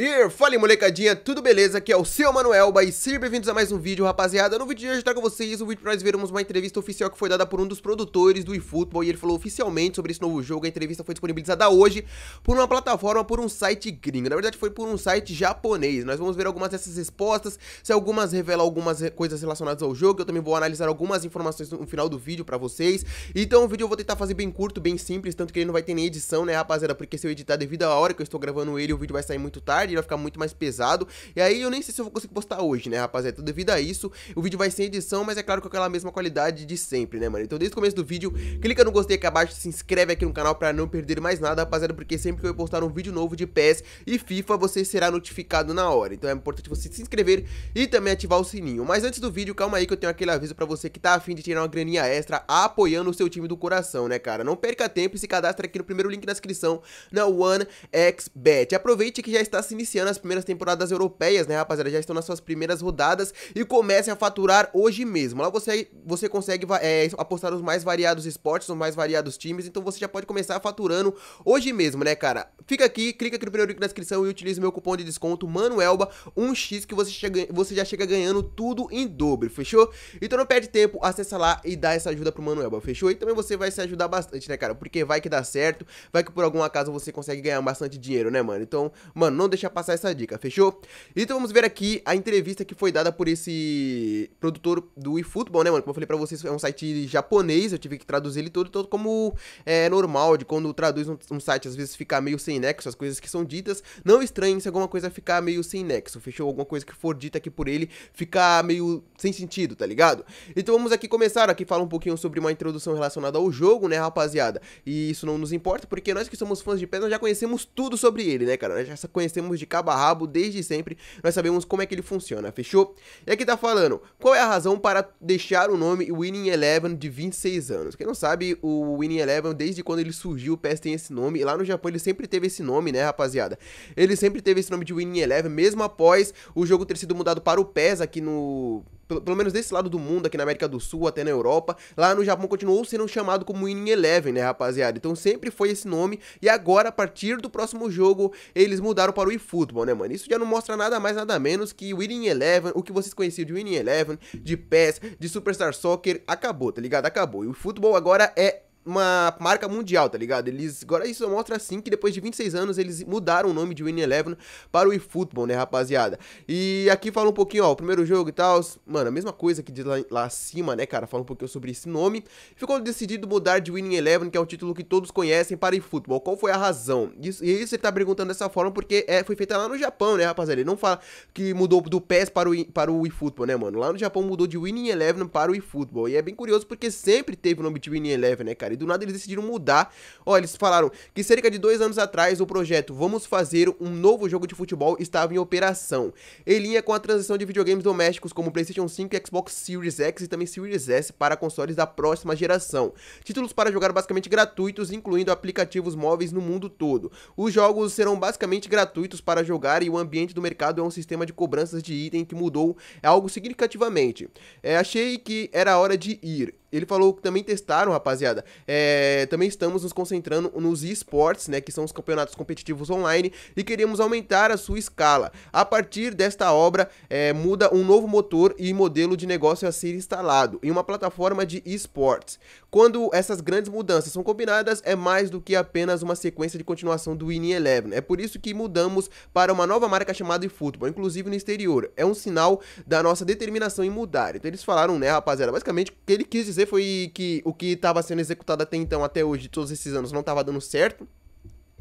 E fala molecadinha, tudo beleza? Aqui é o seu Manuel, e sejam bem-vindos a mais um vídeo, rapaziada. No vídeo de hoje eu trago vocês um vídeo para nós vermos uma entrevista oficial que foi dada por um dos produtores do eFootball e ele falou oficialmente sobre esse novo jogo. A entrevista foi disponibilizada hoje por uma plataforma, por um site gringo. Na verdade foi por um site japonês. Nós vamos ver algumas dessas respostas, se algumas revelam algumas coisas relacionadas ao jogo. Eu também vou analisar algumas informações no final do vídeo para vocês. Então o vídeo eu vou tentar fazer bem curto, bem simples, tanto que ele não vai ter nem edição, né rapaziada? Porque se eu editar devido à hora que eu estou gravando ele, o vídeo vai sair muito tarde tarde, vai ficar muito mais pesado. E aí eu nem sei se eu vou conseguir postar hoje, né, rapaziada? Então, devido a isso, o vídeo vai sem edição, mas é claro com aquela mesma qualidade de sempre, né, mano? Então, desde o começo do vídeo, clica no gostei aqui abaixo, se inscreve aqui no canal pra não perder mais nada, rapaziada, porque sempre que eu postar um vídeo novo de PS e FIFA, você será notificado na hora. Então, é importante você se inscrever e também ativar o sininho. Mas antes do vídeo, calma aí que eu tenho aquele aviso pra você que tá afim de tirar uma graninha extra apoiando o seu time do coração, né, cara? Não perca tempo e se cadastra aqui no primeiro link na descrição na OneXBet. Aproveite que já está se iniciando as primeiras temporadas europeias, né, rapaziada? Já estão nas suas primeiras rodadas e comecem a faturar hoje mesmo. Lá você, você consegue é, apostar nos mais variados esportes, nos mais variados times, então você já pode começar faturando hoje mesmo, né, cara? Fica aqui, clica aqui no primeiro link na descrição e utilize meu cupom de desconto MANOELBA1x que você, chega, você já chega ganhando tudo em dobro, fechou? Então não perde tempo, acessa lá e dá essa ajuda pro Manuelba, fechou? E também você vai se ajudar bastante, né, cara? Porque vai que dá certo, vai que por algum acaso você consegue ganhar bastante dinheiro, né, mano? Então, mano, não deixa deixar passar essa dica, fechou? Então vamos ver aqui a entrevista que foi dada por esse produtor do eFootball, né, mano? Como eu falei pra vocês, é um site japonês, eu tive que traduzir ele todo, todo como é normal, de quando traduz um, um site, às vezes fica meio sem nexo, as coisas que são ditas. Não estranhe se alguma coisa ficar meio sem nexo, fechou? Alguma coisa que for dita aqui por ele ficar meio sem sentido, tá ligado? Então vamos aqui começar, aqui fala um pouquinho sobre uma introdução relacionada ao jogo, né, rapaziada? E isso não nos importa, porque nós que somos fãs de pedra nós já conhecemos tudo sobre ele, né, cara? Nós já conhecemos conhecemos de cabo a rabo desde sempre, nós sabemos como é que ele funciona, fechou? E aqui tá falando, qual é a razão para deixar o nome Winning Eleven de 26 anos? Quem não sabe, o Winning Eleven, desde quando ele surgiu, o PES tem esse nome, e lá no Japão ele sempre teve esse nome, né, rapaziada? Ele sempre teve esse nome de Winning Eleven, mesmo após o jogo ter sido mudado para o PES aqui no pelo, pelo menos desse lado do mundo, aqui na América do Sul, até na Europa, lá no Japão continuou sendo chamado como Winning Eleven, né, rapaziada? Então sempre foi esse nome, e agora, a partir do próximo jogo, eles mudaram para o eFootball, né, mano? Isso já não mostra nada mais, nada menos que Winning Eleven, o que vocês conheciam de Winning Eleven, de PES, de Superstar Soccer, acabou, tá ligado? Acabou. E o futebol agora é uma marca mundial, tá ligado? Eles, agora isso mostra assim que depois de 26 anos eles mudaram o nome de Winning Eleven para o eFootball, né, rapaziada? E aqui fala um pouquinho, ó, o primeiro jogo e tal, mano, a mesma coisa que diz lá, lá acima, né, cara, fala um pouquinho sobre esse nome. Ficou decidido mudar de Winning Eleven, que é um título que todos conhecem, para eFootball. Qual foi a razão? Isso, e isso ele tá perguntando dessa forma porque é, foi feita lá no Japão, né, rapaziada? Ele não fala que mudou do PES para o, para o eFootball, né, mano? Lá no Japão mudou de Winning Eleven para o eFootball. E é bem curioso porque sempre teve o nome de Winning Eleven, né, cara? do nada eles decidiram mudar. Ó, eles falaram que cerca de dois anos atrás o projeto Vamos Fazer um Novo Jogo de Futebol estava em operação, em linha com a transição de videogames domésticos como PlayStation 5, Xbox Series X e também Series S para consoles da próxima geração. Títulos para jogar basicamente gratuitos, incluindo aplicativos móveis no mundo todo. Os jogos serão basicamente gratuitos para jogar e o ambiente do mercado é um sistema de cobranças de item que mudou algo significativamente. É, achei que era hora de ir ele falou que também testaram, rapaziada. É, também estamos nos concentrando nos esportes, né? Que são os campeonatos competitivos online. E queremos aumentar a sua escala. A partir desta obra, é, muda um novo motor e modelo de negócio a ser instalado em uma plataforma de esportes. Quando essas grandes mudanças são combinadas, é mais do que apenas uma sequência de continuação do Winning Eleven. É por isso que mudamos para uma nova marca chamada eFootball, inclusive no exterior. É um sinal da nossa determinação em mudar. Então eles falaram, né, rapaziada? Basicamente, que ele quis dizer dizer foi que o que estava sendo executado até então, até hoje, todos esses anos, não estava dando certo.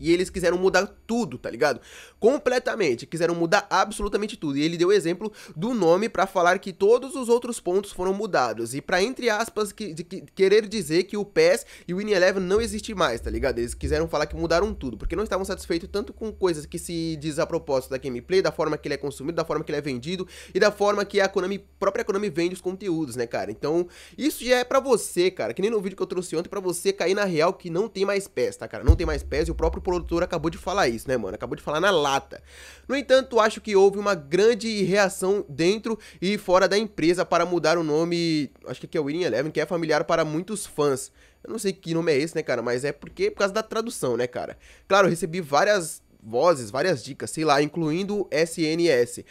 E eles quiseram mudar tudo, tá ligado? Completamente, quiseram mudar absolutamente tudo. E ele deu o exemplo do nome para falar que todos os outros pontos foram mudados e para entre aspas que, de, que, querer dizer que o PES e o Eleven não existem mais, tá ligado? Eles quiseram falar que mudaram tudo, porque não estavam satisfeitos tanto com coisas que se diz a propósito da gameplay, da forma que ele é consumido, da forma que ele é vendido e da forma que a Konami, própria Konami vende os conteúdos, né, cara? Então, isso já é para você, cara, que nem no vídeo que eu trouxe ontem para você cair na real que não tem mais PES, tá, cara? Não tem mais PES e o próprio produtor acabou de falar isso, né, mano? Acabou de falar na lata. No entanto, acho que houve uma grande reação dentro e fora da empresa para mudar o nome, acho que aqui é o Winning Eleven, que é familiar para muitos fãs. Eu não sei que nome é esse, né, cara? Mas é porque por causa da tradução, né, cara? Claro, recebi várias vozes, várias dicas, sei lá, incluindo SNS.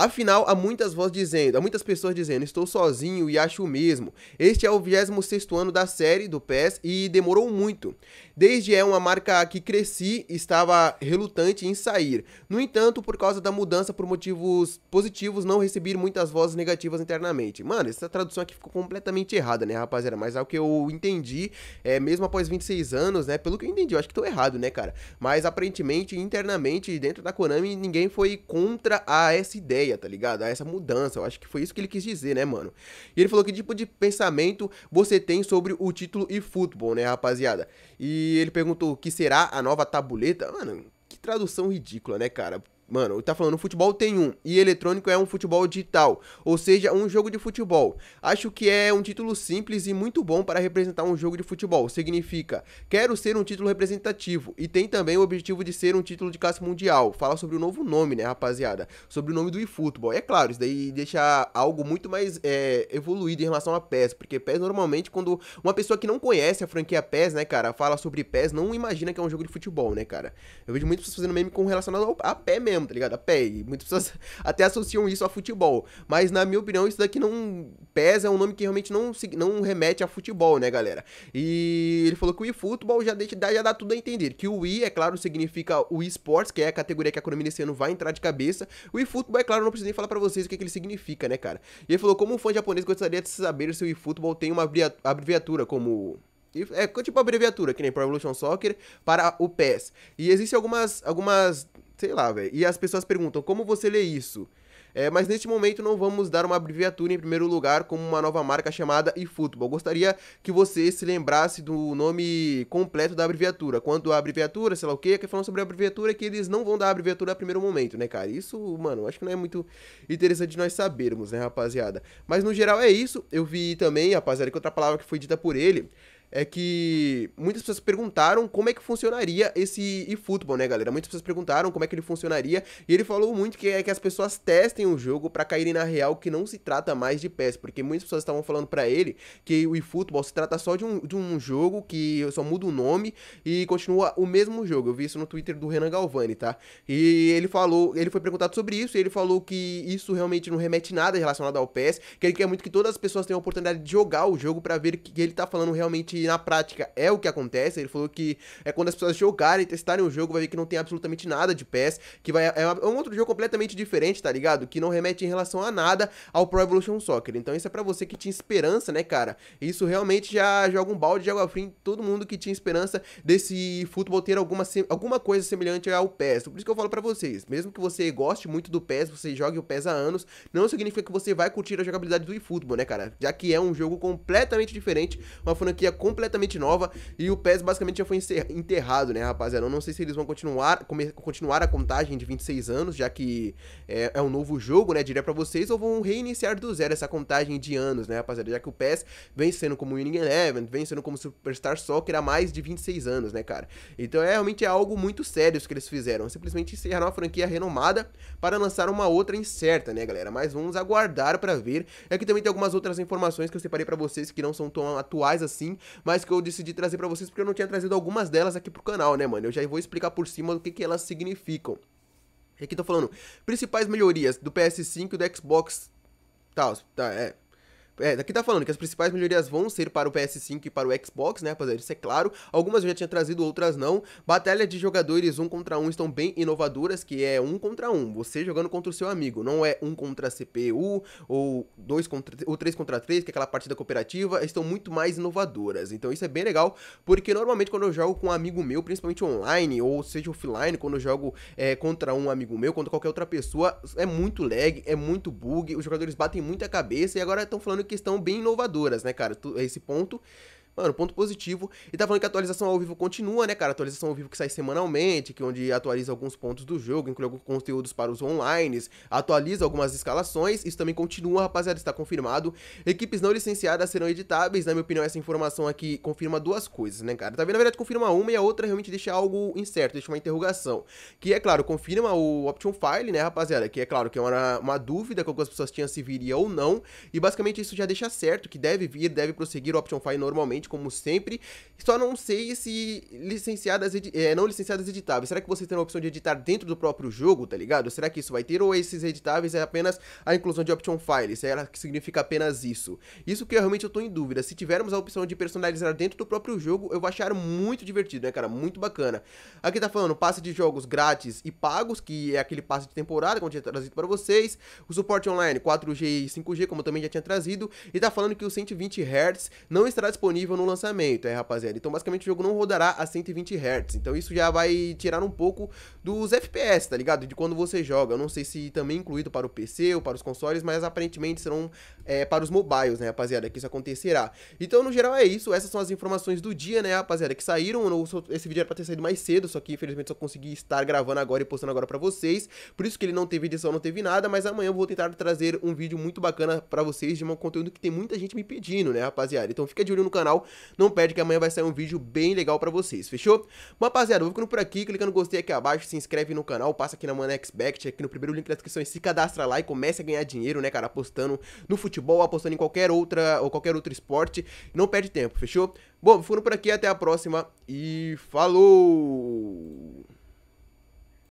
Afinal, há muitas vozes dizendo, há muitas pessoas dizendo, estou sozinho e acho o mesmo. Este é o 26 ano da série do PES e demorou muito. Desde é uma marca que cresci, estava relutante em sair. No entanto, por causa da mudança por motivos positivos, não recebi muitas vozes negativas internamente. Mano, essa tradução aqui ficou completamente errada, né, rapaziada? Mas é o que eu entendi, é, mesmo após 26 anos, né? Pelo que eu entendi, eu acho que tô errado, né, cara? Mas aparentemente, internamente, dentro da Konami, ninguém foi contra a essa ideia ideia, tá ligado? A ah, essa mudança. Eu acho que foi isso que ele quis dizer, né, mano? E ele falou que tipo de pensamento você tem sobre o título e futebol, né, rapaziada? E ele perguntou que será a nova tabuleta. Mano, que tradução ridícula, né, cara? Mano, tá falando, futebol tem um, e eletrônico é um futebol digital, ou seja, um jogo de futebol. Acho que é um título simples e muito bom para representar um jogo de futebol. Significa, quero ser um título representativo, e tem também o objetivo de ser um título de classe mundial. Fala sobre o novo nome, né, rapaziada? Sobre o nome do eFootball. É claro, isso daí deixa algo muito mais é, evoluído em relação a PES, porque PES normalmente, quando uma pessoa que não conhece a franquia PES, né, cara, fala sobre PES, não imagina que é um jogo de futebol, né, cara? Eu vejo muitas pessoas fazendo meme com relacionado a pé mesmo mesmo, tá ligado? A pé. E muitas pessoas até associam isso a futebol. Mas, na minha opinião, isso daqui não pesa, é um nome que realmente não, não remete a futebol, né, galera? E ele falou que o eFootball já, já dá tudo a entender. Que o Wii é claro, significa o esportes, que é a categoria que a economia desse ano vai entrar de cabeça. O eFootball, é claro, não precisa nem falar pra vocês o que, é que ele significa, né, cara? E ele falou, como um fã japonês, gostaria de saber se o eFootball tem uma abreviatura como é tipo abreviatura, que nem Pro Evolution Soccer para o PES. E existem algumas, algumas sei lá, velho. E as pessoas perguntam, como você lê isso? É, mas neste momento não vamos dar uma abreviatura em primeiro lugar como uma nova marca chamada eFootball. Gostaria que você se lembrasse do nome completo da abreviatura. Quando a abreviatura, sei lá o quê, que falando sobre a abreviatura que eles não vão dar a abreviatura a primeiro momento, né, cara? Isso, mano, acho que não é muito interessante nós sabermos, né, rapaziada? Mas no geral é isso. Eu vi também, rapaziada, que outra palavra que foi dita por ele é que muitas pessoas perguntaram como é que funcionaria esse eFootball, né, galera? Muitas pessoas perguntaram como é que ele funcionaria, e ele falou muito que é que as pessoas testem o jogo para caírem na real que não se trata mais de PES, porque muitas pessoas estavam falando para ele que o eFootball se trata só de um, de um jogo que só muda o nome e continua o mesmo jogo. Eu vi isso no Twitter do Renan Galvani, tá? E ele falou, ele foi perguntado sobre isso, e ele falou que isso realmente não remete nada relacionado ao PES, que ele quer muito que todas as pessoas tenham a oportunidade de jogar o jogo para ver que ele tá falando realmente que na prática é o que acontece. Ele falou que é quando as pessoas jogarem, testarem o jogo, vai ver que não tem absolutamente nada de PES, que vai é, é, um outro jogo completamente diferente, tá ligado? Que não remete em relação a nada ao Pro Evolution Soccer. Então isso é para você que tinha esperança, né, cara? Isso realmente já joga um balde de água fria em todo mundo que tinha esperança desse futebol ter alguma, alguma coisa semelhante ao PES. Por isso que eu falo para vocês, mesmo que você goste muito do PES, você jogue o PES há anos, não significa que você vai curtir a jogabilidade do eFootball, né, cara? Já que é um jogo completamente diferente, uma franquia com completamente nova e o PES basicamente já foi enterrado, né, rapaziada? Eu não sei se eles vão continuar, continuar a contagem de 26 anos, já que é, é um novo jogo, né, diria pra vocês, ou vão reiniciar do zero essa contagem de anos, né, rapaziada? Já que o PES vem sendo como Winning Eleven, vem sendo como Superstar Soccer há mais de 26 anos, né, cara? Então é realmente é algo muito sério isso que eles fizeram. É simplesmente encerraram uma franquia renomada para lançar uma outra incerta, né, galera? Mas vamos aguardar para ver. É que também tem algumas outras informações que eu separei para vocês que não são tão atuais assim, mas que eu decidi trazer para vocês porque eu não tinha trazido algumas delas aqui pro canal, né, mano? Eu já vou explicar por cima o que, que elas significam. E aqui tô falando, principais melhorias do PS5 e do Xbox. Tá, tá, é. É, daqui tá falando que as principais melhorias vão ser para o PS5 e para o Xbox, né, rapaziada? Isso é claro. Algumas eu já tinha trazido, outras não. Batalha de jogadores um contra um estão bem inovadoras, que é um contra um. Você jogando contra o seu amigo. Não é um contra CPU ou dois contra ou três contra três, que é aquela partida cooperativa. Estão muito mais inovadoras. Então isso é bem legal, porque normalmente quando eu jogo com um amigo meu, principalmente online ou seja offline, quando eu jogo é, contra um amigo meu, contra qualquer outra pessoa, é muito lag, é muito bug. Os jogadores batem muita cabeça e agora estão falando questão bem inovadoras, né, cara? esse ponto. Mano, ponto positivo. E tá falando que a atualização ao vivo continua, né, cara? A atualização ao vivo que sai semanalmente, que é onde atualiza alguns pontos do jogo, inclui alguns conteúdos para os online, atualiza algumas escalações. Isso também continua, rapaziada, está confirmado. Equipes não licenciadas serão editáveis. Na minha opinião, essa informação aqui confirma duas coisas, né, cara? Tá vendo? Na verdade, confirma uma e a outra realmente deixa algo incerto, deixa uma interrogação. Que é claro, confirma o option file, né, rapaziada? Que é claro que é uma, uma dúvida que algumas pessoas tinham se viria ou não. E basicamente isso já deixa certo que deve vir, deve prosseguir o option file normalmente como sempre. Só não sei se licenciadas, é, não licenciadas editáveis. Será que vocês tem a opção de editar dentro do próprio jogo, tá ligado? Será que isso vai ter? Ou esses editáveis é apenas a inclusão de option files? Será é, que significa apenas isso? Isso que eu, realmente eu tô em dúvida. Se tivermos a opção de personalizar dentro do próprio jogo, eu vou achar muito divertido, né, cara? Muito bacana. Aqui tá falando passe de jogos grátis e pagos, que é aquele passe de temporada que eu tinha trazido para vocês. O suporte online 4G e 5G, como eu também já tinha trazido. E tá falando que o 120 Hz não estará disponível compatível no lançamento, é rapaziada. Então basicamente o jogo não rodará a 120 Hz. Então isso já vai tirar um pouco dos FPS, tá ligado? De quando você joga. Eu não sei se também é incluído para o PC ou para os consoles, mas aparentemente serão é, para os mobiles, né, rapaziada, que isso acontecerá. Então no geral é isso, essas são as informações do dia, né, rapaziada, que saíram. Esse vídeo era para ter saído mais cedo, só que infelizmente só consegui estar gravando agora e postando agora para vocês. Por isso que ele não teve edição, não teve nada, mas amanhã eu vou tentar trazer um vídeo muito bacana para vocês de um conteúdo que tem muita gente me pedindo, né, rapaziada. Então fica de olho no canal canal. Não perde que amanhã vai sair um vídeo bem legal pra vocês, fechou? Bom, rapaziada, vou ficando por aqui, clicando no gostei aqui abaixo, se inscreve no canal, passa aqui na Manex aqui no primeiro link da descrição e se cadastra lá e comece a ganhar dinheiro, né, cara, apostando no futebol, apostando em qualquer outra ou qualquer outro esporte. Não perde tempo, fechou? Bom, ficando por aqui, até a próxima e falou!